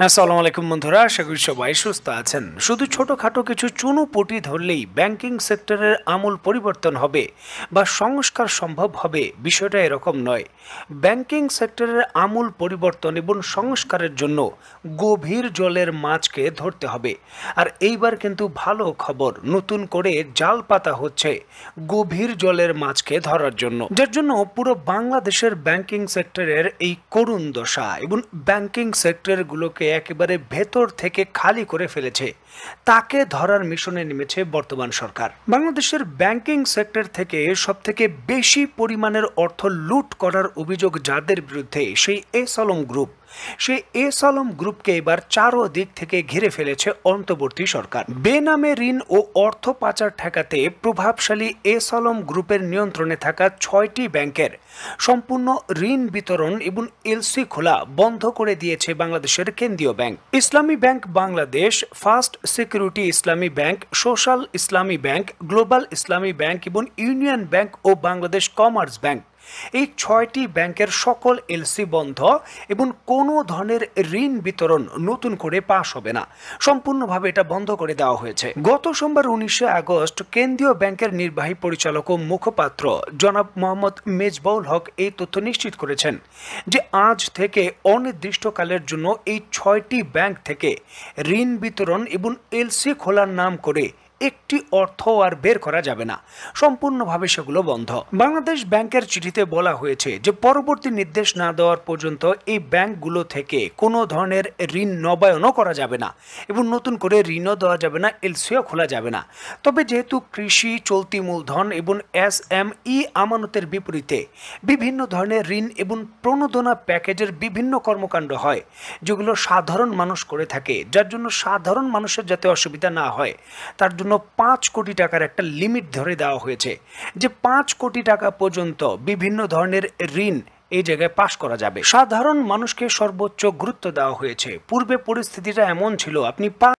হ্যাঁ সালাম আলাইকুম বন্ধুরা আশা করি সবাই সুস্থ আছেন শুধু ছোটোখাটো কিছু চুনুপুটি ধরলেই ব্যাংকিং সেক্টরের আমূল পরিবর্তন হবে বা সংস্কার সম্ভব হবে বিষয়টা এরকম নয় ব্যাংকিং সেক্টরের আমূল পরিবর্তন এবং সংস্কারের জন্য গভীর জলের মাছকে ধরতে হবে আর এইবার কিন্তু ভালো খবর নতুন করে জাল পাতা হচ্ছে গভীর জলের মাছকে ধরার জন্য যার জন্য পুরো বাংলাদেশের ব্যাংকিং সেক্টরের এই করুণ দশা এবং ব্যাংকিং সেক্টরগুলোকে একেবারে ভেতর থেকে খালি করে ফেলেছে তাকে ধরার মিশনে নেমেছে বর্তমান সরকার বাংলাদেশের ব্যাংকিং সেক্টর থেকে সবথেকে বেশি পরিমাণের অর্থ লুট করার অভিযোগ যাদের বিরুদ্ধে সেই এসলম গ্রুপ সে এসলম গ্রুপকে এবার চারো দিক থেকে ঘিরে ফেলেছে অন্তর্বর্তী সরকার বেনামে ঋণ ও অর্থ পাচার ঠেকাতে প্রভাবশালী এসলম গ্রুপের নিয়ন্ত্রণে থাকা ছয়টি ব্যাংকের সম্পূর্ণ ঋণ বিতরণ এবং এলসি খোলা বন্ধ করে দিয়েছে বাংলাদেশের কেন্দ্রীয় bank Islami bank Bangladesh first security Islami bank social Islami bank global Islami bank এবং ইউনিয়ন ব্যাংক ও বাংলাদেশ কমার্স ব্যাংক এই ছয়টি ব্যাংকের সকল এলসি বন্ধ এবং কোনো ধরনের ঋণ বিতরণ নতুন করে পাশ হবে না সম্পূর্ণভাবে এটা বন্ধ করে দেওয়া হয়েছে গত সোমবার উনিশে আগস্ট কেন্দ্রীয় ব্যাংকের নির্বাহী পরিচালক ও মুখপাত্র জনাব মোহাম্মদ মেজবাউল হক এই তথ্য নিশ্চিত করেছেন যে আজ থেকে অনির্দিষ্টকালের জন্য এই ছয়টি ব্যাংক থেকে ঋণ বিতরণ এবং এলসি খোলার নাম করে একটি অর্থ আর বের করা যাবে না সম্পূর্ণভাবে সেগুলো বন্ধ বাংলাদেশ ব্যাংকের চিঠিতে বলা হয়েছে যে পরবর্তী নির্দেশ না দেওয়ার পর্যন্ত এই ব্যাংকগুলো থেকে কোনো ধরনের ঋণ নবায়নও করা যাবে না এবং নতুন করে ঋণও দেওয়া যাবে না এলসিও খোলা যাবে না তবে যেহেতু কৃষি চলতি মূলধন এবং এস এম ই আমানতের বিপরীতে বিভিন্ন ধরনের ঋণ এবং প্রণোদনা প্যাকেজের বিভিন্ন কর্মকাণ্ড হয় যেগুলো সাধারণ মানুষ করে থাকে যার জন্য সাধারণ মানুষের যাতে অসুবিধা না হয় তার জন্য জন্য পাঁচ কোটি টাকার একটা লিমিট ধরে দেওয়া হয়েছে যে পাঁচ কোটি টাকা পর্যন্ত বিভিন্ন ধরনের ঋণ এই জায়গায় পাশ করা যাবে সাধারণ মানুষকে সর্বোচ্চ গুরুত্ব দেওয়া হয়েছে পূর্বে পরিস্থিতিটা এমন ছিল আপনি